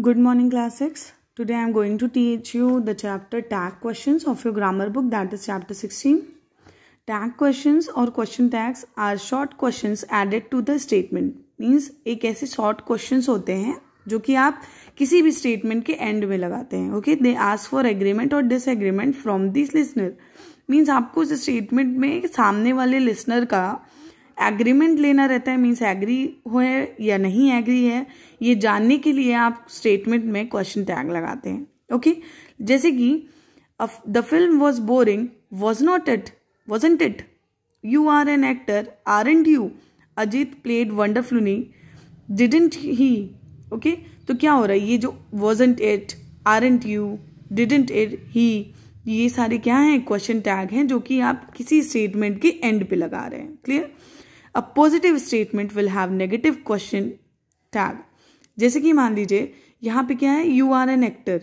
Good morning class 6. Today I am going to teach you the chapter tag questions of your grammar book that is chapter 16. Tag questions or question tags are short questions added to the statement. Means एक ऐसे short questions होते हैं जो कि आप किसी भी statement के end में लगाते हैं okay they ask for agreement और disagreement from this listener means आपको उस स्टेटमेंट में सामने वाले लिसनर का एग्रीमेंट लेना रहता है मीन्स एग्री हुए या नहीं एग्री है ये जानने के लिए आप स्टेटमेंट में क्वेश्चन टैग लगाते हैं ओके okay? जैसे कि the film was boring was not it was it you are an actor aren't you Ajit played wonderfully didn't he okay तो क्या हो रहा है ये जो wasn't it aren't you didn't it he ये सारे क्या हैं क्वेश्चन टैग हैं जो कि आप किसी स्टेटमेंट के एंड पे लगा रहे हैं clear a positive statement will have negative question tag जैसे कि मान लीजिए यहाँ पे क्या है यू आर एन एक्टर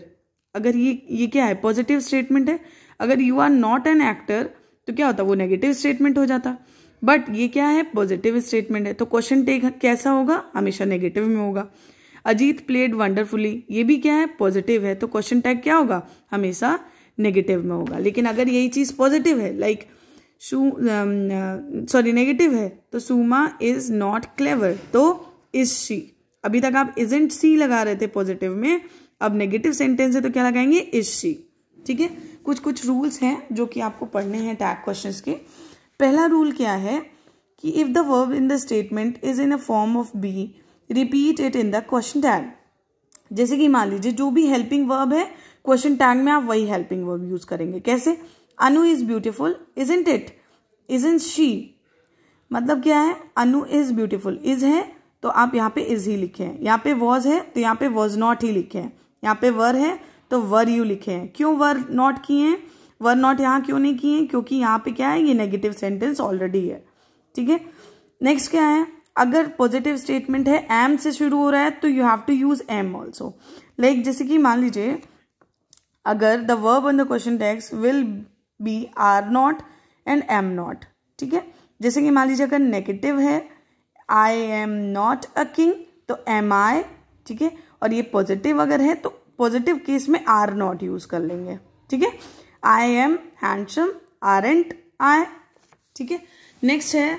अगर ये ये क्या है पॉजिटिव स्टेटमेंट है अगर you are not an actor तो क्या होता वो नेगेटिव स्टेटमेंट हो जाता बट ये क्या है पॉजिटिव स्टेटमेंट है तो क्वेश्चन टेक कैसा होगा हमेशा नेगेटिव में होगा अजीत प्लेड वंडरफुली ये भी क्या है पॉजिटिव है तो क्वेश्चन टैग क्या होगा हमेशा नेगेटिव में होगा लेकिन अगर यही चीज़ पॉजिटिव है like like, sorry negative um, uh, है तो सुमा इज नॉट क्लेवर तो इज शी अभी तक आप इजेंट सी लगा रहे थे पॉजिटिव में अब नेगेटिव सेंटेंस है तो क्या लगाएंगे इज शी ठीक है कुछ कुछ रूल्स हैं जो कि आपको पढ़ने हैं टैग क्वेश्चंस के पहला रूल क्या है कि if the verb in the statement is in a form of be repeat it in the question tag जैसे कि मान लीजिए जो भी हेल्पिंग वर्ब है क्वेश्चन टैग में आप वही हेल्पिंग वर्ब यूज करेंगे कैसे Anu is beautiful isn't it isn't she मतलब क्या है अनु इज ब्यूटिफुल इज है तो आप यहाँ पे इज ही लिखे हैं यहाँ पे वॉज है तो यहाँ पे वॉज नॉट ही लिखे हैं यहाँ पे वर है तो वर यू लिखे हैं क्यों वर नॉट किए हैं वर नॉट यहाँ क्यों नहीं किए हैं क्योंकि यहाँ पे क्या है ये नेगेटिव सेंटेंस ऑलरेडी है ठीक है नेक्स्ट क्या है अगर पॉजिटिव स्टेटमेंट है एम से शुरू हो रहा है तो you have to use am also like जैसे कि मान लीजिए अगर the verb on the question tags will be are not and am not ठीक है जैसे कि मान लीजिए अगर नेगेटिव है I am not a king तो एम आई ठीक है और ये पॉजिटिव अगर है तो पॉजिटिव केस में आर नॉट यूज कर लेंगे ठीक है I am handsome aren't आई ठीक है नेक्स्ट है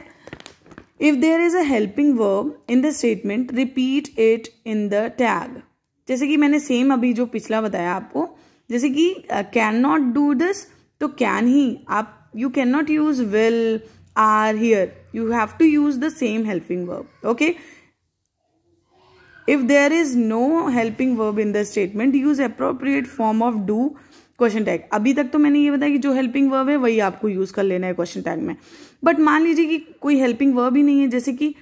if there is a helping verb in the statement repeat it in the tag जैसे कि मैंने सेम अभी जो पिछला बताया आपको जैसे कि कैन नॉट डू दिस तो कैन ही आप you can not use will are here you have to use the same helping verb okay if there is no helping verb in the statement use appropriate form of do question tag अभी तक तो मैंने ये बताया कि जो helping verb है वही आपको यूज कर लेना है क्वेश्चन टैग में बट मान लीजिए कि कोई हेल्पिंग वर्ब ही नहीं है जैसे कि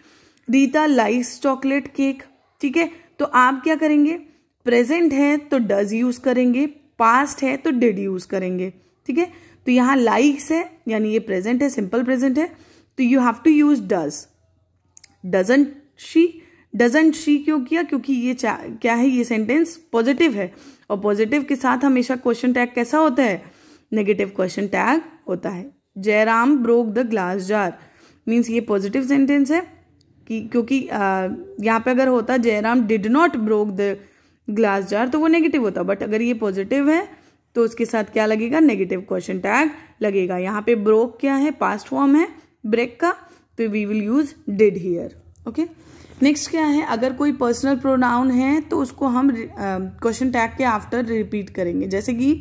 रीता लाइक्स चॉकलेट केक ठीक है तो आप क्या करेंगे प्रेजेंट है तो डज यूज करेंगे पास्ट है तो डिड यूज करेंगे ठीक है तो यहाँ लाइक्स है यानी ये प्रेजेंट है सिंपल प्रेजेंट है तो you have to use does doesn't she doesn't she क्यों किया क्योंकि ये क्या है ये सेंटेंस पॉजिटिव है और पॉजिटिव के साथ हमेशा क्वेश्चन टैग कैसा होता है नेगेटिव क्वेश्चन टैग होता है Jairam broke the glass jar means ये पॉजिटिव सेंटेंस है कि क्योंकि यहाँ पे अगर होता Jairam did not broke the glass jar तो वो नेगेटिव होता बट अगर ये पॉजिटिव है तो उसके साथ क्या लगेगा नेगेटिव क्वेश्चन टैग लगेगा यहाँ पे ब्रोक क्या है पास्ट फॉर्म है ब्रेक का तो we will use did here okay next क्या है अगर कोई पर्सनल प्रोनाउन है तो उसको हम क्वेश्चन टैग के आफ्टर रिपीट करेंगे जैसे कि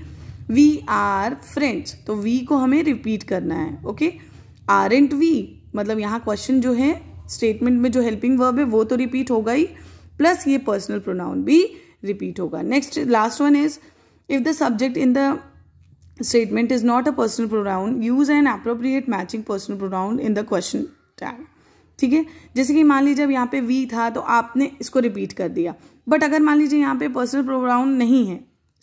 वी आर फ्रेंड्स तो वी को हमें रिपीट करना है ओके आर एंट वी मतलब यहाँ क्वेश्चन जो है स्टेटमेंट में जो हेल्पिंग वर्ब है वो तो रिपीट होगा ही प्लस ये पर्सनल प्रोनाउन भी रिपीट होगा next last one is If the subject in the statement is not a personal pronoun, use an appropriate matching personal pronoun in the question tag. ठीक है जैसे कि मान लीजिए अब यहाँ पे वी था तो आपने इसको रिपीट कर दिया बट अगर मान लीजिए यहाँ पे पर्सनल प्रोनाउन नहीं है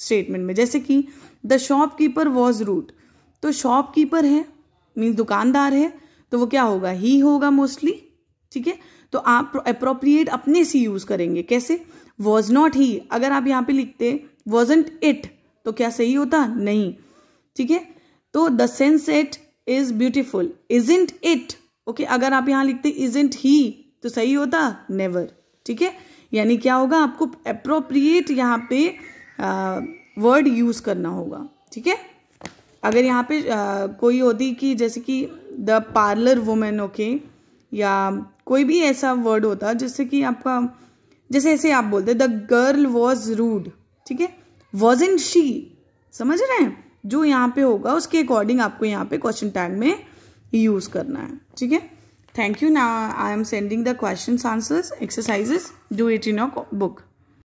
स्टेटमेंट में जैसे कि the shopkeeper was rude तो शॉप कीपर है मीन्स दुकानदार है तो वो क्या होगा ही होगा मोस्टली ठीक है तो आप अप्रोप्रिएट अपने से यूज करेंगे कैसे वॉज नॉट ही अगर आप यहाँ पे लिखते वॉजेंट इट तो क्या सही होता नहीं ठीक है तो द सेंसेट is beautiful isn't it okay अगर आप यहां लिखते इज इंट ही तो सही होता नेवर ठीक है यानी क्या होगा आपको अप्रोप्रिएट यहाँ पे वर्ड यूज करना होगा ठीक है अगर यहाँ पे आ, कोई होती कि जैसे कि द पार्लर वुमेन ओके या कोई भी ऐसा वर्ड होता जैसे कि आपका जैसे ऐसे आप बोलते द गर्ल वॉज रूड ठीक है वॉज इन शी समझ रहे हैं जो यहाँ पे होगा उसके अकॉर्डिंग आपको यहाँ पे क्वेश्चन टैग में यूज करना है ठीक है थैंक यू ना I am sending the question answers exercises do it in your book